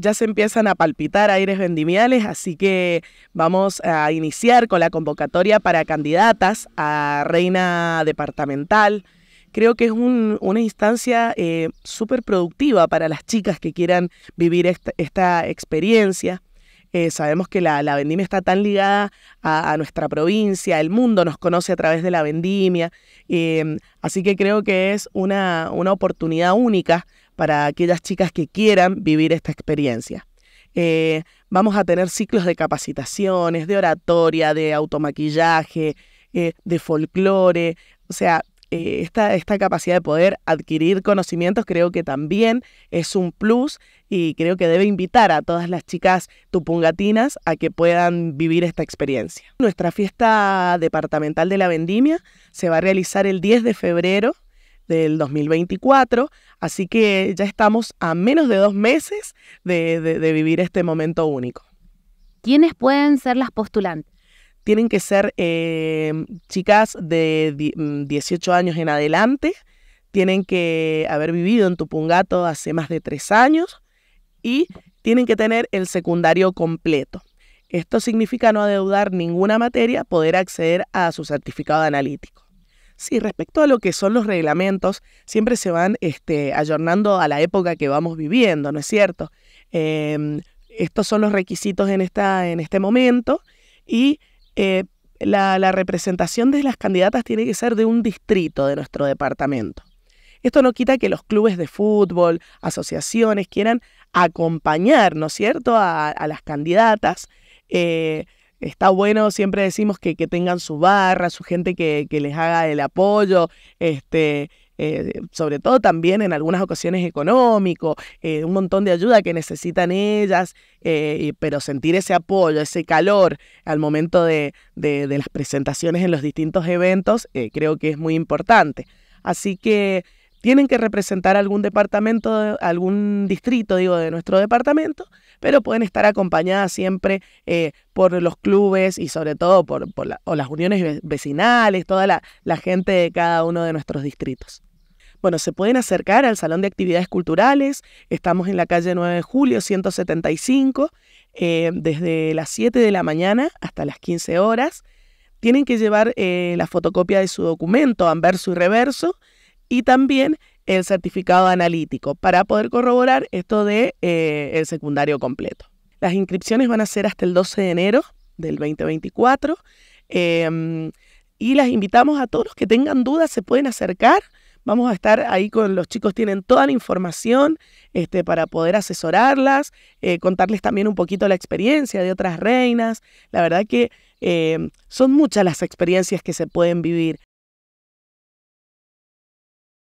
ya se empiezan a palpitar aires vendimiales, así que vamos a iniciar con la convocatoria para candidatas a reina departamental. Creo que es una instancia eh, súper productiva para las chicas que quieran vivir esta, experiencia. Eh, sabemos que la, vendimia está tan ligada a, nuestra provincia, el mundo nos conoce a través de la vendimia, eh, así que creo que es una oportunidad única para aquellas chicas que quieran vivir esta experiencia. Eh, vamos a tener ciclos de capacitaciones, de oratoria, de automaquillaje, eh, de folclore. O sea, eh, esta capacidad de poder adquirir conocimientos creo que también es un plus y creo que debe invitar a todas las chicas tupungatinas a que puedan vivir esta experiencia. Nuestra fiesta departamental de la vendimia se va a realizar el 10 de febrero del 2024. Así que ya estamos a menos de dos meses de, vivir este momento único. ¿Quiénes pueden ser las postulantes? Tienen que ser eh, chicas de 18 mm, años en adelante, tienen que haber vivido en Tupungato hace más de tres años y tienen que tener el secundario completo. Esto significa no adeudar ninguna materia, poder acceder a su certificado analítico. Sí, respecto a lo que son los reglamentos, siempre se van este, ayornando a la época que vamos viviendo, ¿no es cierto? Em, estos son los requisitos en, esta, en este momento y eh, la, representación de las candidatas tiene que ser de un distrito de nuestro departamento. Esto no quita que los clubes de fútbol, asociaciones quieran acompañar, ¿no es cierto?, a, las candidatas. Eh, Está bueno, siempre decimos que, tengan su barra, su gente que, les haga el apoyo, este, eh, sobre todo también en algunas ocasiones económico, eh, un montón de ayuda que necesitan ellas, eh, pero sentir ese apoyo, ese calor al momento de, de las presentaciones en los distintos eventos, creo que es muy importante. Así que tienen que representar algún departamento, algún distrito, digo, de nuestro departamento, pero pueden estar acompañadas siempre eh, por los clubes y sobre todo por, las uniones vecinales, toda la, gente de cada uno de nuestros distritos. Bueno, se pueden acercar al Salón de Actividades Culturales. Estamos en la calle 9 de julio 175, eh, desde las 7 de la mañana hasta las 15 horas. Tienen que llevar eh, la fotocopia de su documento, anverso y reverso, y también el certificado analítico para poder corroborar esto de eh, el secundario completo. Las inscripciones van a ser hasta el 12 de enero del 2024 em, y las invitamos a todos los que tengan dudas se pueden acercar. Vamos a estar ahí con los chicos, tienen toda la información este, para poder asesorarlas, eh, contarles también un poquito la experiencia de otras reinas. La verdad que em, son muchas las experiencias que se pueden vivir.